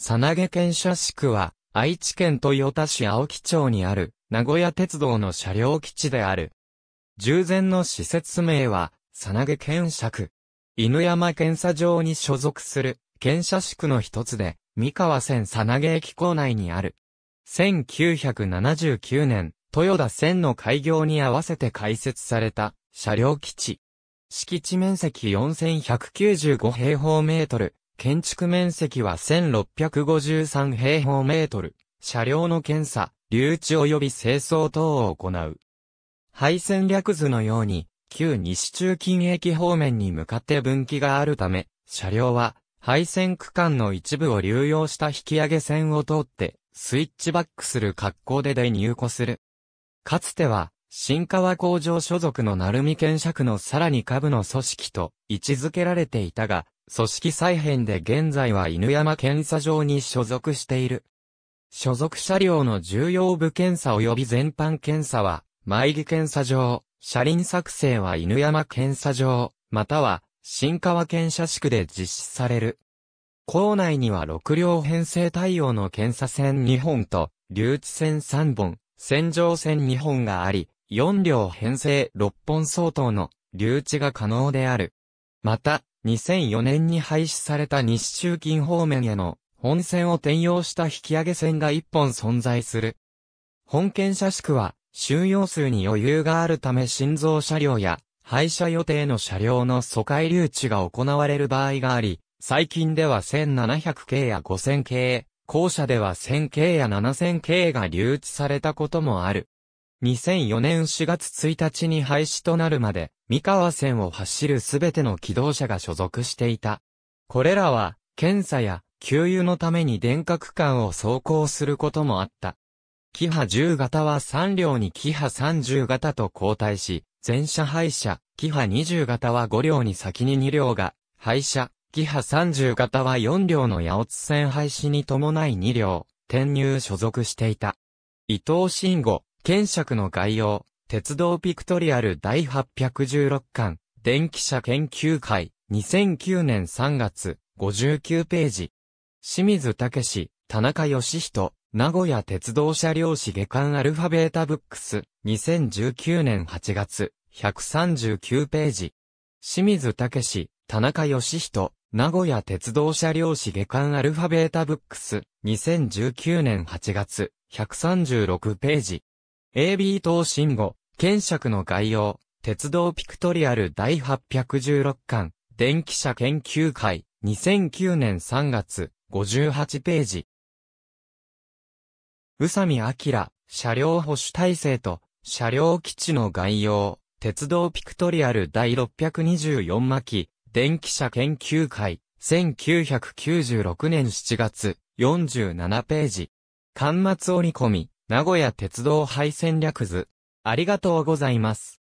さなげ県社宿は、愛知県豊田市青木町にある、名古屋鉄道の車両基地である。従前の施設名は、さなげ県社区。犬山検査場に所属する、県社宿の一つで、三河線さなげ駅構内にある。1979年、豊田線の開業に合わせて開設された車両基地。敷地面積4195平方メートル、建築面積は1653平方メートル。車両の検査、留置及び清掃等を行う。配線略図のように、旧西中近駅方面に向かって分岐があるため、車両は、配線区間の一部を流用した引き上げ線を通って、スイッチバックする格好で出入庫する。かつては、新川工場所属の鳴海検尺のさらに下部の組織と位置づけられていたが、組織再編で現在は犬山検査場に所属している。所属車両の重要部検査及び全般検査は、前木検査場、車輪作成は犬山検査場、または、新川検査宿で実施される。校内には6両編成対応の検査線2本と、留置線3本、洗上線2本があり、4両編成6本相当の留置が可能である。また、2004年に廃止された西中近方面への本線を転用した引き上げ線が一本存在する。本県車宿は収容数に余裕があるため新造車両や廃車予定の車両の疎開留置が行われる場合があり、最近では1700系や5000系、後者では1000系や7000系が留置されたこともある。2004年4月1日に廃止となるまで、三河線を走るすべての機動車が所属していた。これらは、検査や給油のために電化区間を走行することもあった。キハ10型は3両にキハ30型と交代し、全車廃車、キハ20型は5両に先に2両が廃車、キハ30型は4両の八尾津線廃止に伴い2両、転入所属していた。伊藤慎吾、検釈の概要、鉄道ピクトリアル第816巻、電気車研究会、2009年3月、59ページ。清水武田中義人、名古屋鉄道車両史下巻アルファベータブックス、2019年8月、139ページ。清水武田中義人、名古屋鉄道車両史下巻アルファベータブックス、2019年8月、136ページ。AB 等信号、検釈の概要、鉄道ピクトリアル第816巻、電気車研究会、2009年3月、58ページ。宇佐美明、車両保守体制と、車両基地の概要、鉄道ピクトリアル第624巻、電気車研究会、1996年7月、47ページ。端末折り込み、名古屋鉄道廃線略図、ありがとうございます。